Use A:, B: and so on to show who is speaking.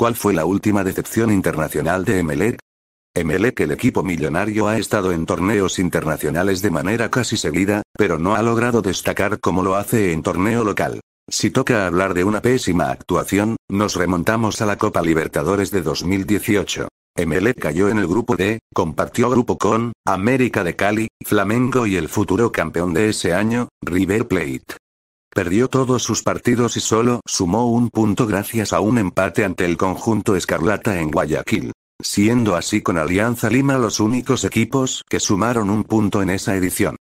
A: ¿Cuál fue la última decepción internacional de Emelec? Emelec el equipo millonario ha estado en torneos internacionales de manera casi seguida, pero no ha logrado destacar como lo hace en torneo local. Si toca hablar de una pésima actuación, nos remontamos a la Copa Libertadores de 2018. Emelec cayó en el grupo D, compartió grupo con América de Cali, Flamengo y el futuro campeón de ese año, River Plate. Perdió todos sus partidos y solo sumó un punto gracias a un empate ante el conjunto escarlata en Guayaquil. Siendo así con Alianza Lima los únicos equipos
B: que sumaron un punto en esa edición.